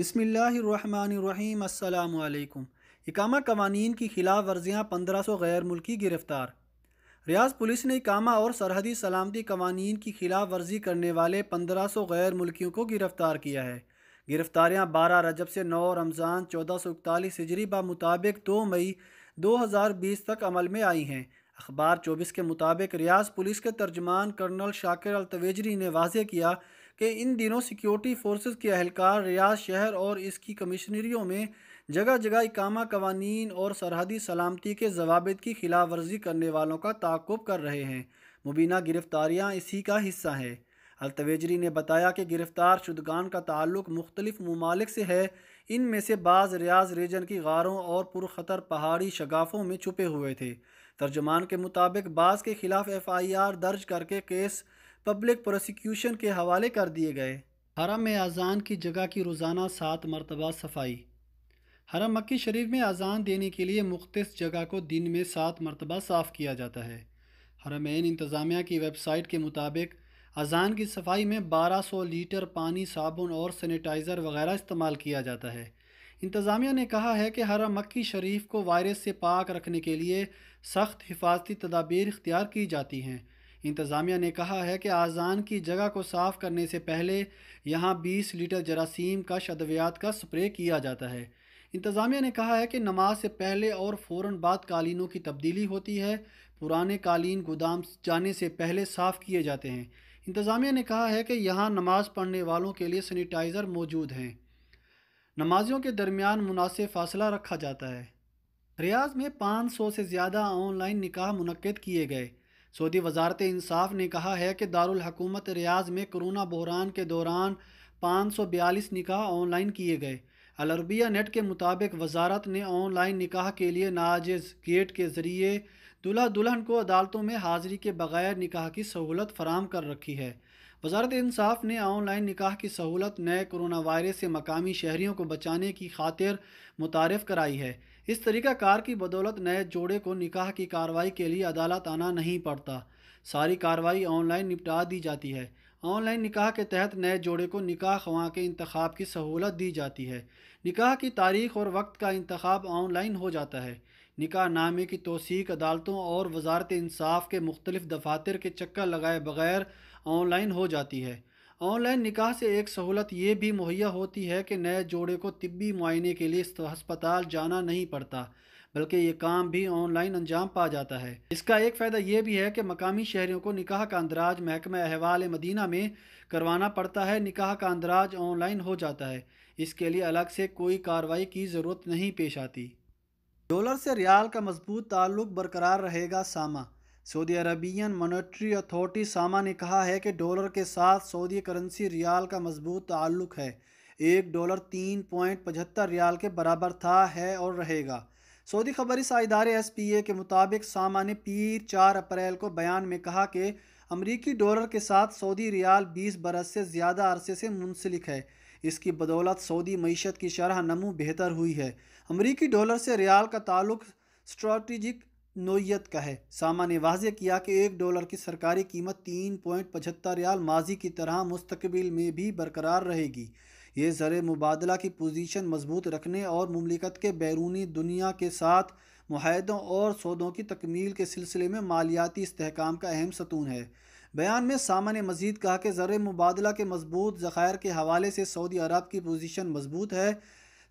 बसमीम् अल्लाम इकामा कवानीन की खिलाफ वर्जियाँ पंद्रह सौ गैर मुल्की गिरफ़्तार रियाज पुलिस ने इकामा और सरहदी सलामती कवानीन की खिलाफ वर्जी करने वाले पंद्रह सौ गैर मुल्कियों को गिरफ़्तार किया है गिरफ़्तारियाँ बारह रजब से नौ रमज़ान चौदह सौ इकतालीस हिजरी मुताबिक दो मई दो हज़ार बीस तक अमल में आई हैं अखबार चौबीस के मुताबिक रियाज पुलिस के तर्जमान कर्नल शाकिर अलतवेजरी ने वाजे किया कि इन दिनों सिक्योरिटी फोर्सेस के अहलकार रियाज शहर और इसकी कमिश्नरियों में जगह जगह इकामा कवानीन और सरहदी सलामती के जवाब की खिलाफ वर्जी करने वालों का ताकुब कर रहे हैं मुबीना गिरफ्तारियाँ इसी का हिस्सा है अलतवेजरी ने बताया कि गिरफ़्तार शुदगान का ताल्लुक मुख्तलिफ ममालिक से है इन में से बाज़ रियाज रीजन की गारों और पुरखतर पहाड़ी शगाफ़ों में छुपे हुए थे तर्जमान के मुताबिक बाज़ के ख़िलाफ़ एफ़ आई आर दर्ज करके केस पब्लिक प्रोसिक्यूशन के हवाले कर दिए गए हरम में अजान की जगह की रोज़ाना सात मरतबा सफाई हरम मक्की शरीफ में अजान देने के लिए मुख्त जगह को दिन में सात मरतबा साफ़ किया जाता है हरम इंतज़ामिया की वेबसाइट के मुताबिक अजान की सफाई में 1200 लीटर पानी साबुन और सैनिटाइज़र वगैरह इस्तेमाल किया जाता है इंतज़ामिया ने कहा है कि हर मक्की शरीफ को वायरस से पाक रखने के लिए सख्त हिफाजती तदाबीर इख्तियार की जाती हैं इंतज़ामिया ने कहा है कि आज़ान की जगह को साफ़ करने से पहले यहाँ 20 लीटर जरासीम का शदवियात का स्प्रे किया जाता है इंतज़ामिया ने कहा है कि नमाज से पहले और फ़ौर बाद कालीनों की तब्दीली होती है पुराने कालीन गोदाम जाने से पहले साफ़ किए जाते हैं इंतज़ामिया ने कहा है कि यहाँ नमाज़ पढ़ने वालों के लिए सैनिटाइज़र मौजूद हैं नमाजियों के दरमियान मुनासिब फासला रखा जाता है रियाज में 500 से ज़्यादा ऑनलाइन निकाह मनक़द किए गए सऊदी वजारत इंसाफ ने कहा है कि दारुल हकूमत रियाज में कोरोना बहरान के दौरान पाँच सौ बयालीस निकाह ऑनलाइन किए गए अलरबिया नेट के मुताबिक वजारत ने ऑनलाइन निकाह के लिए नाजिज़ गेट के ज़रिए दुल्हा दुल्हन को अदालतों में हाज़िरी के बगैर निकाह की सहूलत फराम कर रखी है वजारत इंसाफ ने ऑनलाइन निकाह की सहूलत नए कोरोना वायरस से मकामी शहरीों को बचाने की खातिर मुतारफ़ कराई है इस तरीक़ाकार की बदौलत नए जोड़े को निकाह की कार्रवाई के लिए अदालत आना नहीं पड़ता सारी कार्रवाई ऑनलाइन निपटा दी जाती है ऑनलाइन निकाह के तहत नए जोड़े को निकाह खवा के इंतखब की सहूलत दी जाती है निकाह की तारीख और वक्त का इंतखब ऑनलाइन हो जाता है निकाह नामे की तोसीक अदालतों और वजारत इंसाफ के मुख्तलिफ दफातर के चक्कर लगाए बगैर ऑनलाइन हो जाती है ऑनलाइन निकाह से एक सहूलत ये भी मुहैया होती है कि नए जोड़े को तिब्बी मुआयने के लिए अस्पताल जाना नहीं पड़ता बल्कि ये काम भी ऑनलाइन अंजाम पा जाता है इसका एक फ़ायदा ये भी है कि मकामी शहरों को निकाह का अंदराज महकमा अहवाल मदीना में करवाना पड़ता है निकाह का अंदराज ऑनलाइन हो जाता है इसके लिए अलग से कोई कार्रवाई की ज़रूरत नहीं पेश आती डॉलर से रियाल का मजबूत ताल्लुक बरकरार रहेगा सामा सऊदी अरबियन मॉनेटरी अथॉरिटी सामा ने कहा है कि डॉलर के साथ सऊदी करेंसी रियाल का मजबूत ताल्लुक है एक डॉलर तीन पॉइंट पचहत्तर रियाल के बराबर था है और रहेगा सऊदी खबरी साइदारे एस पी ए के मुताबिक सामा ने पीर चार अप्रैल को बयान में कहा कि अमरीकी डॉलर के साथ सऊदी रियाल बीस बरस से ज़्यादा अरसे से मुंसलिक है इसकी बदौलत सऊदी मीशत की शरह नमू बेहतर हुई है अमरीकी डॉलर से रियाल का ताल्लुक स्ट्रेटिजिक नोयत का है सामा ने वाजह किया कि एक डॉलर की सरकारी कीमत तीन पॉइंट पचहत्तर रियाल माजी की तरह मुस्तबिल में भी बरकरार रहेगी ये ज़र मुबादला की पोजीशन मजबूत रखने और ममलिकत के बैरूनी दुनिया के साथ माहों और सौदों की तकमील के सिलसिले में मालियाती इसकाम का अहम सतून है बयान में सामा ने मजीद कहा कि ज़र मुबादला के मजबूत ज़ख़ायर के हवाले से सऊदी अरब की पोजीशन मजबूत है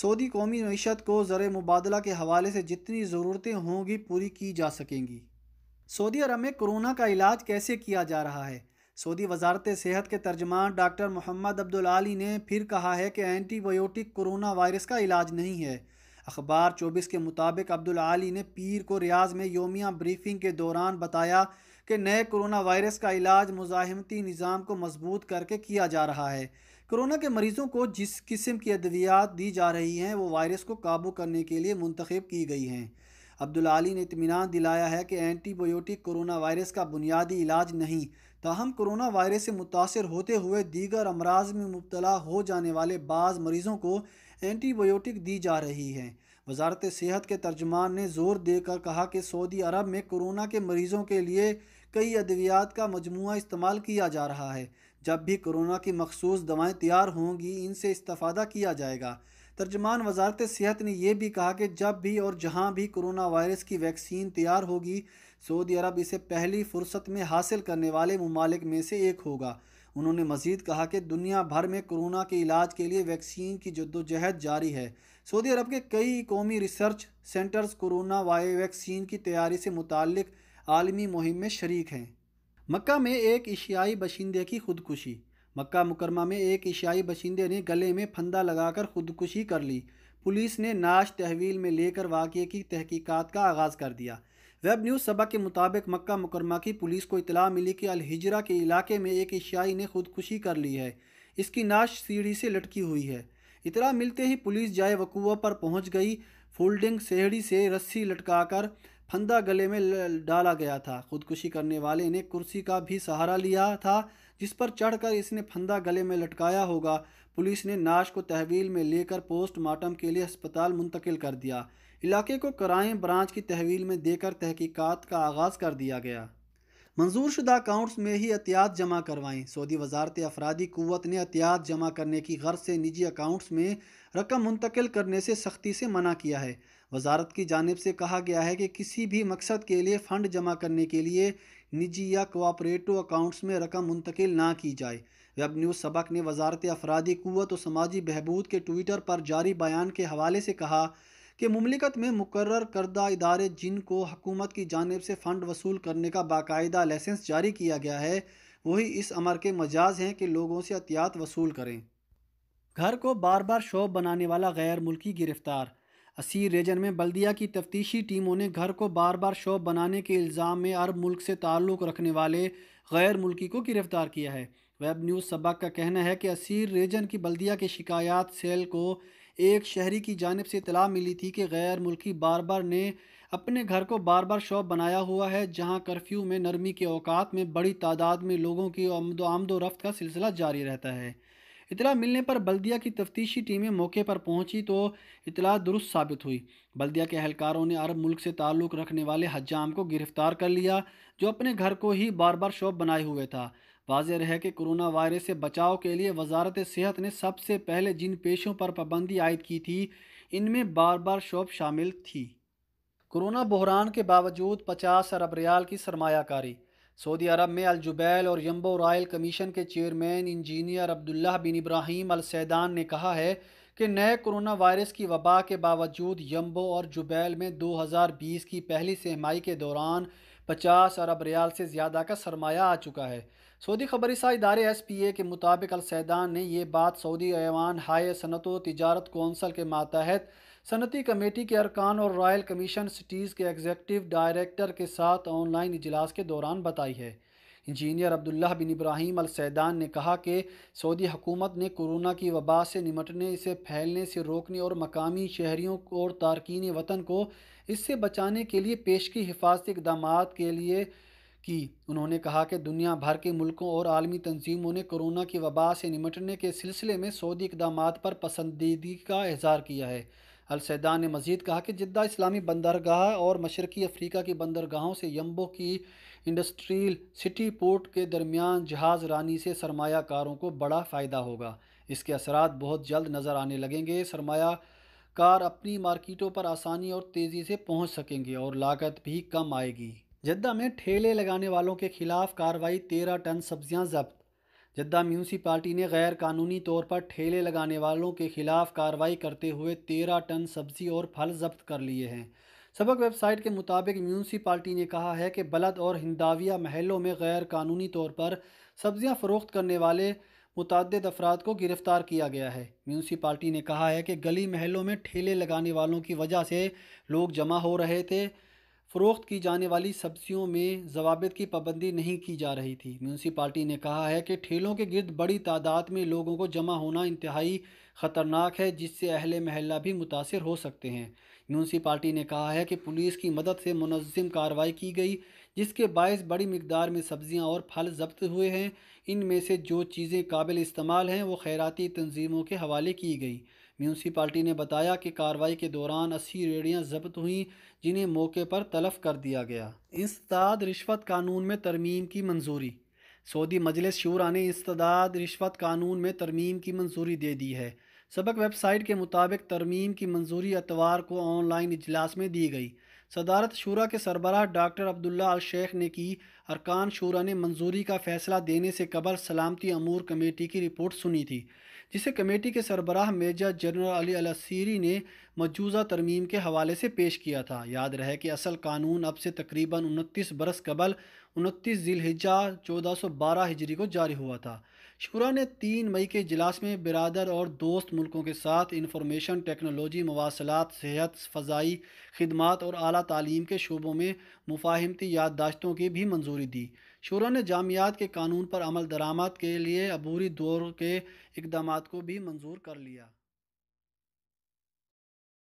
सऊदी कौमी मीशत को ज़र मुबादला के हवाले से जितनी ज़रूरतें होंगी पूरी की जा सकेंगी सऊदी अरब में कोरोना का इलाज कैसे किया जा रहा है सऊदी वजारत सेहत के तर्जमान डॉक्टर मोहम्मद अब्दुल आली ने फिर कहा है कि एंटीबायोटिक कोरोना वायरस का इलाज नहीं है अखबार 24 के मुताबिक अब्दुल आली ने पीर को रियाज में योमिया ब्रीफिंग के दौरान बताया कि नए कोरोना वायरस का इलाज मुजामती निज़ाम को मजबूत करके किया जा रहा है कोरोना के मरीजों को जिस किस्म की अद्वियात दी जा रही हैं वो वायरस को काबू करने के लिए मुंतखब की गई हैं अब्दुल ने इतमान दिलाया है कि एंटीबायोटिक कोरोना वायरस का बुनियादी इलाज नहीं ताहम कोरोना वायरस से मुतासर होते हुए दीगर अमराज में मुबतला हो जाने वाले बाज़ मरीज़ों को एंटीबायोटिक दी जा रही है वजारत सेहत के तर्जमान ने ज़ोर देकर कहा कि सऊदी अरब में कोरोना के मरीज़ों के लिए कई अद्वियात का मजमू इस्तेमाल किया जा रहा है जब भी कोरोना की मखसूस दवाएँ तैयार होंगी इनसे इस्ता किया जाएगा तर्जमान वजारत सेहत ने यह भी कहा कि जब भी और जहाँ भी कोरोना वायरस की वैक्सीन तैयार होगी सऊदी अरब इसे पहली फुर्सत में हासिल करने वाले ममालिक में से एक होगा उन्होंने मजीद कहा कि दुनिया भर में कोरोना के इलाज के लिए वैक्सीन की जद्दोजहद जारी है सऊदी अरब के कई कौमी रिसर्च सेंटर्स कोरोना वाय वैक्सीन की तैयारी से मुतल आलमी मुहिम में शरीक हैं मक्का में एक एशियाई बशिंदे की खुदकुशी मक्का मुकरमा में एक एशियाई बशिंदे ने गले में फंदा लगाकर खुदकुशी कर ली पुलिस ने नाश तहवील में लेकर वाक़े की तहकीकात का आगाज़ कर दिया वेब न्यूज़ सभा के मुताबिक मक्का मुकरमा की पुलिस को इतला मिली कि अलहिजरा के इलाके में एक एशियाई ने खुदकुशी कर ली है इसकी नाश सीढ़ी से लटकी हुई है इतला मिलते ही पुलिस जाए वकूआ पर पहुंच गई फोल्डिंग सेहड़ी से रस्सी लटकाकर फंदा गले में डाला गया था खुदकुशी करने वाले ने कुर्सी का भी सहारा लिया था जिस पर चढ़कर इसने फंदा गले में लटकाया होगा पुलिस ने नाश को तहवील में लेकर पोस्टमार्टम के लिए अस्पताल मुंतकिल कर दिया इलाके को क्राइम ब्रांच की तहवील में देकर तहकीकात का आगाज़ कर दिया गया मंजूर शुदा अकाउंट्स में ही एहतियात जमा करवाएं सऊदी वजारत अफरादी क़वत ने एहतियात जमा करने की गर्ज से निजी अकाउंट्स में रकम मुंतकिल करने से सख्ती से मना किया है वजारत की जानब से कहा गया है कि किसी भी मकसद के लिए फ़ंड जमा करने के लिए निजी या कोऑपरेटिव अकाउंट्स में रकम मुंतकिल ना की जाए वेब न्यूज़ सबक ने वजारत अफराधी क़वत और समाजी बहबूद के ट्विटर पर जारी बयान के हवाले से कहा कि ममलिकत में मुकर करदा इदारे जिनको हकूमत की जानब से फ़ंड वसूल करने का बाकायदा लाइसेंस जारी किया गया है वही इस अमर के मजाज हैं कि लोगों से एहतियात वसूल करें घर को बार बार शोब बनाने वाला गैर मुल्की गिरफ्तार असीर रेजन में बल्दिया की तफ्तीशी टीमों ने घर को बार बार शॉप बनाने के इल्ज़ाम में अरब मुल्क से ताल्लुक़ रखने वाले गैर मुल्की को गिरफ़्तार किया है वेब न्यूज़ सबक का कहना है कि असीर रेजन की बल्दिया के शिकायत सेल को एक शहरी की जानब से इतला मिली थी कि गैर मुल्की बार बार ने अपने घर को बार बार शॉप बनाया हुआ है जहां कर्फ्यू में नरमी के अवकात में बड़ी तादाद में लोगों की आमदो आमदो रफ्त का सिलसिला जारी रहता है इतला मिलने पर बल्दिया की तफ्तीशी टीमें मौके पर पहुंची तो इतला दुरुस्त साबित हुई बल्दिया के अहलकारों ने अरब मुल्क से ताल्लुक़ रखने वाले हजाम को गिरफ्तार कर लिया जो अपने घर को ही बार बार शॉप बनाए हुए था वाजह है कि कोरोना वायरस से बचाव के लिए वजारत सेहत ने सबसे पहले जिन पेशों पर पाबंदी आयद की थी इनमें बार बार शॉप शामिल थी कोरोना बहरान के बावजूद 50 अरब रियाल की सरमाकारी सऊदी अरब में अलजुबैल और यम्बो रॉयल कमीशन के chairman engineer Abdullah bin Ibrahim Al Saidan ने कहा है कि नए कोरोना वायरस की वबा के बावजूद यम्बो और जुबैल में 2020 की पहली सहमाई के दौरान 50 अरब रियाल से ज़्यादा का सरमाया आ चुका है सऊदी खबरसा इदारे एस पी ए के मुताबिक अलसैदान ने यह बात सऊदी ऐवान हाय सनत तजारत कौंसल के मातहत सनती कमेटी के अरकान और रॉयल कमीशन सिटीज़ के एग्जेक्टिव डायरेक्टर के साथ ऑनलाइन इजलास के दौरान बताई है engineer Abdullah bin Ibrahim Al Saidan ने कहा कि सऊदी हुकूमत ने कोरोना की वबा से निमटने इसे फैलने से रोकने और मकामी शहरीों और तारकिन वतन को इससे बचाने के लिए पेश की हिफाजती इकदाम के लिए की उन्होंने कहा कि दुनिया भर के मुल्कों और आलमी तनजीमों ने कोरोना की वबा से निमटने के सिलसिले में सऊदी इकदाम पर पसंदीदगी का इजहार किया है अलसैदा ने मज़ीद कहा कि जिद्दा इस्लामी बंदरगाह और मशरक़ी अफ्रीका की बंदरगाहों से यम्बो की इंडस्ट्रियल सिटी पोर्ट के दरमियान जहाज़ रानी से सरमाकारों को बड़ा फ़ायदा होगा इसके असरा बहुत जल्द नज़र आने लगेंगे सरमाया कार अपनी मार्किटों पर आसानी और तेज़ी से पहुंच सकेंगे और लागत भी कम आएगी जद्दा में ठेले लगाने वालों के खिलाफ कार्रवाई तेरह टन सब्जियां जब्त जद्दा म्यूनसिपाली ने गैर कानूनी तौर पर ठेले लगाने वालों के खिलाफ कार्रवाई करते हुए तेरह टन सब्जी और फल जब्त कर लिए हैं सबक वेबसाइट के मुताबिक म्यूनसिपाली ने कहा है कि बलद और हिंदाविया महलों में गैर कानूनी तौर पर सब्जियां फरोख्त करने वाले मुतद अफराद को गिरफ्तार किया गया है म्यूनसिपाली ने कहा है कि गली महलों में ठेले लगाने वालों की वजह से लोग जमा हो रहे थे फ़रोख्त की जाने वाली सब्जियों में जवाब की पाबंदी नहीं की जा रही थी म्यूनसिपाली ने कहा है कि ठेलों के गर्द बड़ी तादाद में लोगों को जमा होना इंतहाई ख़तरनाक है जिससे अहल महल्ला भी मुतासर हो सकते हैं म्यूनसिपाली ने कहा है कि पुलिस की मदद से मुनम कार्रवाई की गई जिसके बायस बड़ी मकदार में सब्जियाँ और फल जब्त हुए हैं इनमें से जो चीज़ें काबिल इस्तेमाल हैं वो खैराती तंजीमों के हवाले की गई म्यूनसिपाल्टी ने बताया कि कार्रवाई के दौरान अस्सी रेड़ियाँ जब्त हुईं जिन्हें मौके पर तलफ कर दिया गया इस्ताद रिश्वत कानून में तरमीम की मंजूरी सऊदी मजलिस शूरा ने इंसदाद रिश्वत कानून में तरमीम की मंजूरी दे दी है सबक वेबसाइट के मुताबिक तरमीम की मंजूरी अतवार को ऑनलाइन इजलास में दी गई सदारत शूरा के सरबराह डॉक्टर अब्दुल्ला अल शेख ने की अरकान शूरा ने मंजूरी का फैसला देने से कबल सलामती अमूर कमेटी की रिपोर्ट सुनी थी जिसे कमेटी के सरबराह मेजर जनरल अली अलसीरी ने मजूज़ा तरमीम के हवाले से पेश किया था याद रहे कि असल कानून अब से तकरीबन उनतीस बरस कबल उनतीस ज़िलहिजा चौदह सौ बारह हिजरी को जारी हुआ था शुरा ने तीन मई के इजलास में बिरादर और दोस्त मुल्कों के साथ इंफॉर्मेशन टेक्नोलॉजी मवासलात सेहत फ़जाई खदमात और अली तलीम के शोबों में मुफाहमती याददाश्तों की भी मंजूरी दी शुरा ने जामियात के कानून पर अमल दरामद के लिए अबूरी दौर के इकदाम को भी मंजूर कर लिया